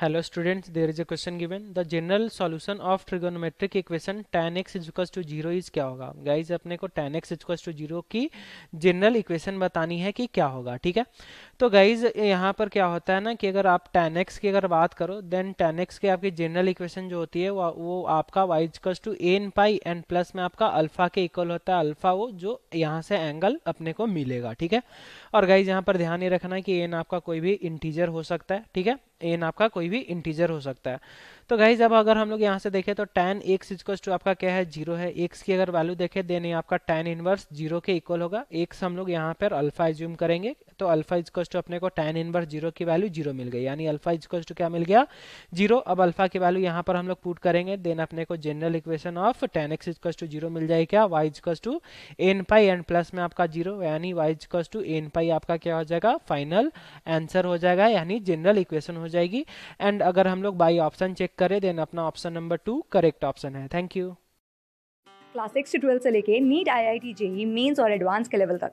hello students there is a question given the general solution of trigonometric equation tan x इजक्स to zero is क्या होगा guys अपने को tan x इजक्स to zero की general equation बतानी है कि क्या होगा ठीक है तो गाइज यहाँ पर क्या होता है ना कि अगर आप टेन एक्स की अगर बात करो देन टेन एक्स की आपकी जनरल इक्वेशन जो होती है वो, वो आपका वाई इजक्स to N pi and plus में आपका अल्फा के इक्वल होता है अल्फा वो जो यहाँ से एंगल अपने को मिलेगा ठीक है और गाइज यहाँ पर ध्यान ये रखना कि एन आपका कोई भी इंटीजर हो सकता है ठीक है एन आपका कोई भी इंटीजर हो सकता है तो गाइज अब अगर हम लोग यहाँ से देखें तो टेन एक्स इजक्वस टू आपका क्या है जीरो है एक्स की अगर वैल्यू देखें देन ये आपका टेन इनवर्स जीरो के इक्वल होगा एक्स हम लोग यहाँ पर अल्फा एज्यूम करेंगे तो अल्फा इजकस टू अपने को टेन इनवर्स जीरो की वैल्यू जीरो मिल गई यानी अल्फा इजकस टू क्या मिल गया जीरो अब अल्फा की वैल्यू यहाँ पर हम लोग पुट करेंगे देन अपने को general equation of tan x इजकस टू जीरो मिल जाएगी क्या वाई इजकस to N pi n plus में आपका जीरो यानी वाई इजकस टू एन पाई आपका क्या हो जाएगा फाइनल आंसर हो जाएगा यानी जनरल इक्वेशन हो जाएगी एंड अगर हम लोग बाई ऑप्शन चेक करें देन अपना option number two correct option है थैंक यू क्लास सिक्स से ट्वेल्थ से लेके NEET I I T JEE mains और एडवांस के लेवल तक